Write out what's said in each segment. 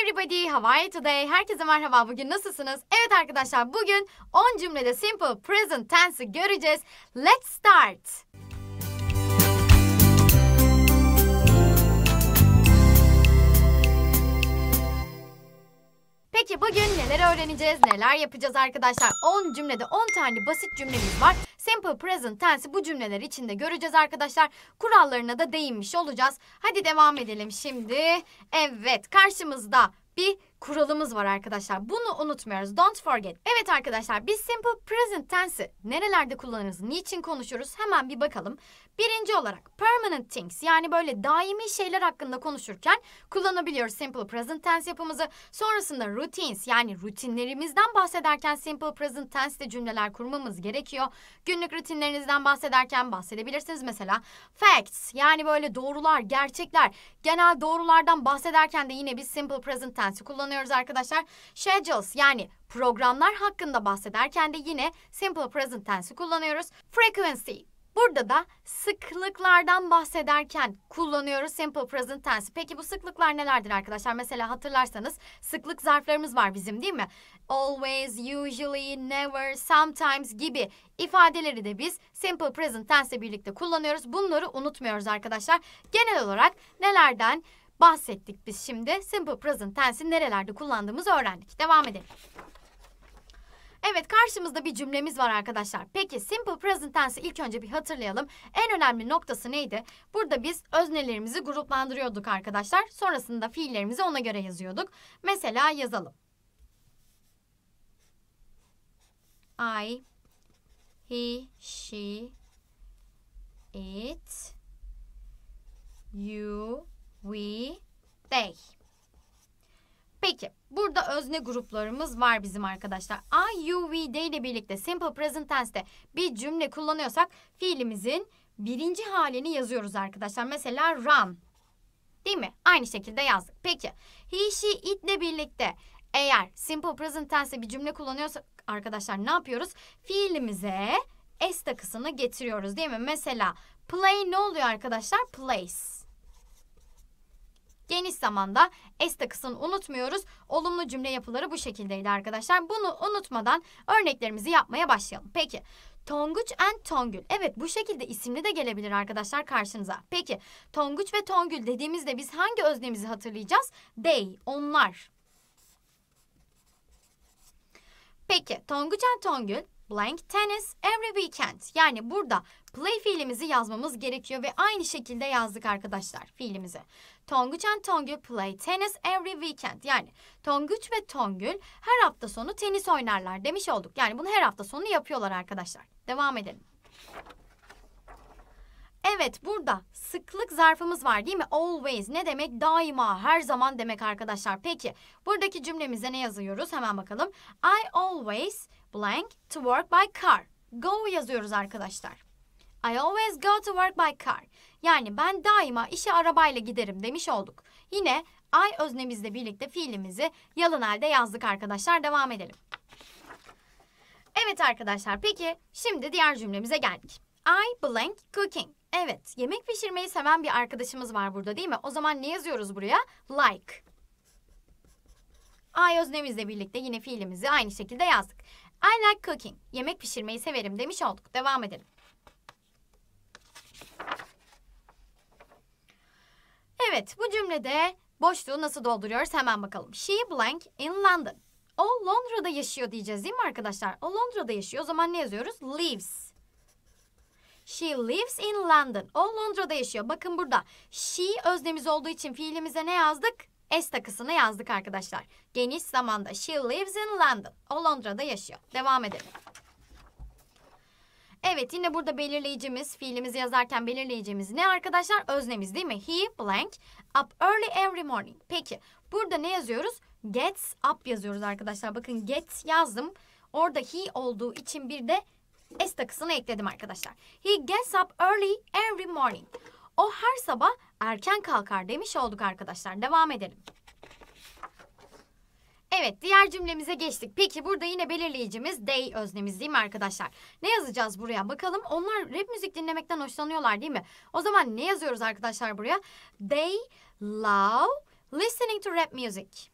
everybody, how are you today? Herkese merhaba, bugün nasılsınız? Evet arkadaşlar, bugün 10 cümlede simple present tense'i göreceğiz. Let's start! Peki bugün neler öğreneceğiz, neler yapacağız arkadaşlar? 10 cümlede 10 tane basit cümlemiz var. Simple present tense'i bu cümleler içinde göreceğiz arkadaşlar. Kurallarına da değinmiş olacağız. Hadi devam edelim şimdi. Evet karşımızda bir kuralımız var arkadaşlar. Bunu unutmuyoruz. Don't forget. Evet arkadaşlar biz simple present tense'i nerelerde kullanırız, niçin konuşuruz hemen bir bakalım. Birinci olarak permanent things yani böyle daimi şeyler hakkında konuşurken kullanabiliyoruz simple present tense yapımızı. Sonrasında routines yani rutinlerimizden bahsederken simple present tense de cümleler kurmamız gerekiyor. Günlük rutinlerinizden bahsederken bahsedebilirsiniz mesela. Facts yani böyle doğrular, gerçekler, genel doğrulardan bahsederken de yine biz simple present tense'i kullanıyoruz kullanıyoruz arkadaşlar. Schedules yani programlar hakkında bahsederken de yine simple present tense'i kullanıyoruz. Frequency Burada da sıklıklardan bahsederken kullanıyoruz simple present tense. Peki bu sıklıklar nelerdir arkadaşlar? Mesela hatırlarsanız sıklık zarflarımız var bizim değil mi? Always, usually, never, sometimes gibi ifadeleri de biz simple present tense ile birlikte kullanıyoruz. Bunları unutmuyoruz arkadaşlar. Genel olarak nelerden bahsettik biz şimdi. Simple present tense'i nerelerde kullandığımızı öğrendik. Devam edelim. Evet karşımızda bir cümlemiz var arkadaşlar. Peki simple present tense'i ilk önce bir hatırlayalım. En önemli noktası neydi? Burada biz öznelerimizi gruplandırıyorduk arkadaşlar. Sonrasında fiillerimizi ona göre yazıyorduk. Mesela yazalım. I, he, she, it, you, we, they. Peki burada özne gruplarımız var bizim arkadaşlar. I, you, we, they ile birlikte simple present tense'te bir cümle kullanıyorsak fiilimizin birinci halini yazıyoruz arkadaşlar. Mesela run değil mi? Aynı şekilde yazdık. Peki he, she, it ile birlikte eğer simple present tense'te bir cümle kullanıyorsak arkadaşlar ne yapıyoruz? Fiilimize s takısını getiriyoruz değil mi? Mesela play ne oluyor arkadaşlar? Place geniş zamanda es takısını unutmuyoruz. Olumlu cümle yapıları bu şekildeydi arkadaşlar. Bunu unutmadan örneklerimizi yapmaya başlayalım. Peki Tonguç and Tongül. Evet bu şekilde isimli de gelebilir arkadaşlar karşınıza. Peki Tonguç ve Tongül dediğimizde biz hangi öznemizi hatırlayacağız? They, onlar. Peki Tonguç and Tongül blank tennis every weekend. Yani burada play fiilimizi yazmamız gerekiyor ve aynı şekilde yazdık arkadaşlar fiilimizi. Tonguç and Tongül play tennis every weekend. Yani Tonguç ve Tongül her hafta sonu tenis oynarlar demiş olduk. Yani bunu her hafta sonu yapıyorlar arkadaşlar. Devam edelim. Evet burada sıklık zarfımız var değil mi? Always ne demek? Daima, her zaman demek arkadaşlar. Peki buradaki cümlemize ne yazıyoruz? Hemen bakalım. I always blank to work by car. Go yazıyoruz arkadaşlar. I always go to work by car. Yani ben daima işe arabayla giderim demiş olduk. Yine I öznemizle birlikte fiilimizi yalın elde yazdık arkadaşlar. Devam edelim. Evet arkadaşlar peki şimdi diğer cümlemize geldik. I blank cooking. Evet, yemek pişirmeyi seven bir arkadaşımız var burada değil mi? O zaman ne yazıyoruz buraya? Like. I öznemizle birlikte yine fiilimizi aynı şekilde yazdık. I like cooking. Yemek pişirmeyi severim demiş olduk. Devam edelim. Evet, bu cümlede boşluğu nasıl dolduruyoruz hemen bakalım. She blank in London. O Londra'da yaşıyor diyeceğiz değil mi arkadaşlar? O Londra'da yaşıyor. O zaman ne yazıyoruz? Lives. She lives in London. O Londra'da yaşıyor. Bakın burada. She öznemiz olduğu için fiilimize ne yazdık? S takısını yazdık arkadaşlar. Geniş zamanda. She lives in London. O Londra'da yaşıyor. Devam edelim. Evet yine burada belirleyicimiz, fiilimizi yazarken belirleyicimiz ne arkadaşlar? Öznemiz değil mi? He blank up early every morning. Peki burada ne yazıyoruz? Gets up yazıyoruz arkadaşlar. Bakın get yazdım. Orada he olduğu için bir de S takısını ekledim arkadaşlar. He gets up early every morning. O her sabah erken kalkar demiş olduk arkadaşlar. Devam edelim. Evet diğer cümlemize geçtik. Peki burada yine belirleyicimiz day öznemiz değil mi arkadaşlar? Ne yazacağız buraya bakalım. Onlar rap müzik dinlemekten hoşlanıyorlar değil mi? O zaman ne yazıyoruz arkadaşlar buraya? They love listening to rap music.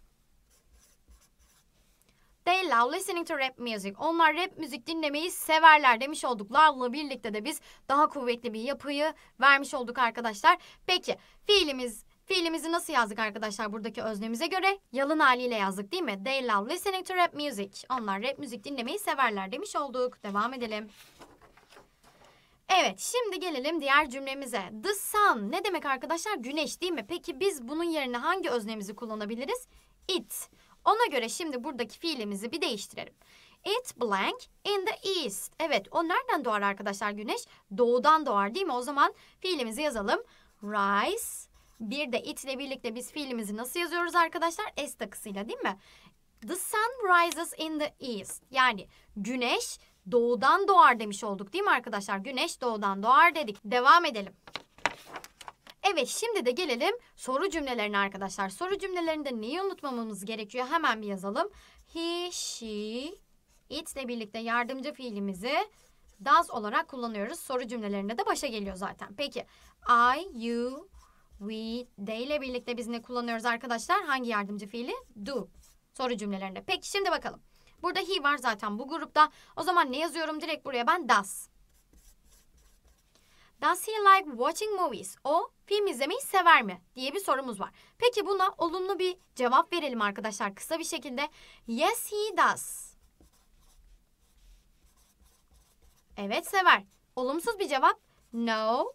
They love listening to rap music. Onlar rap müzik dinlemeyi severler demiş olduk. Love'la birlikte de biz daha kuvvetli bir yapıyı vermiş olduk arkadaşlar. Peki fiilimiz Fiilimizi nasıl yazdık arkadaşlar buradaki öznemize göre? Yalın haliyle yazdık değil mi? They love listening to rap music. Onlar rap müzik dinlemeyi severler demiş olduk. Devam edelim. Evet şimdi gelelim diğer cümlemize. The sun ne demek arkadaşlar? Güneş değil mi? Peki biz bunun yerine hangi öznemizi kullanabiliriz? It. Ona göre şimdi buradaki fiilimizi bir değiştirelim. It blank in the east. Evet o nereden doğar arkadaşlar güneş? Doğudan doğar değil mi? O zaman fiilimizi yazalım. Rise. Bir de it ile birlikte biz fiilimizi nasıl yazıyoruz arkadaşlar? S takısıyla değil mi? The sun rises in the east. Yani güneş doğudan doğar demiş olduk değil mi arkadaşlar? Güneş doğudan doğar dedik. Devam edelim. Evet şimdi de gelelim soru cümlelerine arkadaşlar. Soru cümlelerinde neyi unutmamamız gerekiyor hemen bir yazalım. He, she, it ile birlikte yardımcı fiilimizi does olarak kullanıyoruz. Soru cümlelerinde de başa geliyor zaten. Peki I, you, we, they ile birlikte biz ne kullanıyoruz arkadaşlar? Hangi yardımcı fiili? Do. Soru cümlelerinde. Peki şimdi bakalım. Burada he var zaten bu grupta. O zaman ne yazıyorum direkt buraya ben does. Does he like watching movies? O film izlemeyi sever mi? diye bir sorumuz var. Peki buna olumlu bir cevap verelim arkadaşlar kısa bir şekilde. Yes he does. Evet sever. Olumsuz bir cevap. No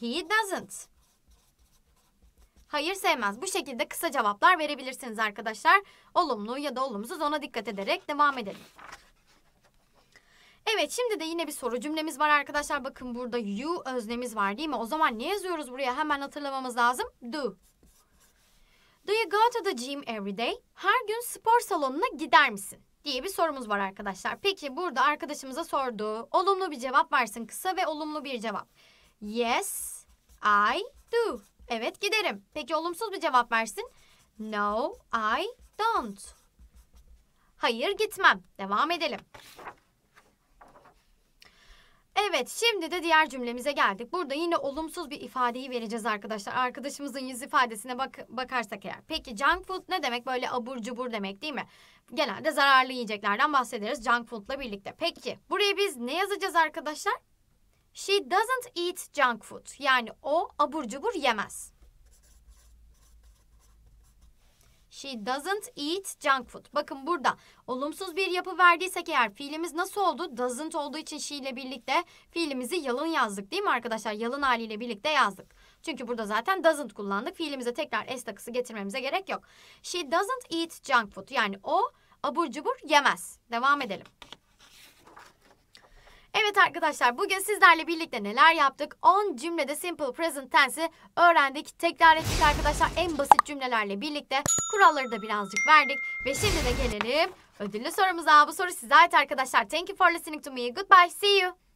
he doesn't. Hayır sevmez. Bu şekilde kısa cevaplar verebilirsiniz arkadaşlar. Olumlu ya da olumsuz ona dikkat ederek devam edelim. Evet şimdi de yine bir soru cümlemiz var arkadaşlar. Bakın burada you özlemiz var değil mi? O zaman ne yazıyoruz buraya? Hemen hatırlamamız lazım. Do. Do you go to the gym every day? Her gün spor salonuna gider misin? diye bir sorumuz var arkadaşlar. Peki burada arkadaşımıza sordu. Olumlu bir cevap versin. Kısa ve olumlu bir cevap. Yes, I do. Evet giderim. Peki olumsuz bir cevap versin. No, I don't. Hayır gitmem. Devam edelim. Evet, şimdi de diğer cümlemize geldik. Burada yine olumsuz bir ifadeyi vereceğiz arkadaşlar. Arkadaşımızın yüz ifadesine bak bakarsak eğer. Peki junk food ne demek? Böyle abur cubur demek değil mi? Genelde zararlı yiyeceklerden bahsederiz junk food'la birlikte. Peki, buraya biz ne yazacağız arkadaşlar? She doesn't eat junk food. Yani o abur cubur yemez. She doesn't eat junk food. Bakın burada olumsuz bir yapı verdiysek eğer fiilimiz nasıl oldu? Doesn't olduğu için she ile birlikte fiilimizi yalın yazdık değil mi arkadaşlar? Yalın haliyle birlikte yazdık. Çünkü burada zaten doesn't kullandık. Fiilimize tekrar s takısı getirmemize gerek yok. She doesn't eat junk food. Yani o abur cubur yemez. Devam edelim. Evet arkadaşlar bugün sizlerle birlikte neler yaptık? 10 cümlede simple present tense'i öğrendik. Tekrar ettik arkadaşlar en basit cümlelerle birlikte. Kuralları da birazcık verdik. Ve şimdi de gelelim ödüllü sorumuza. Bu soru size ait arkadaşlar. Thank you for listening to me. Goodbye. See you.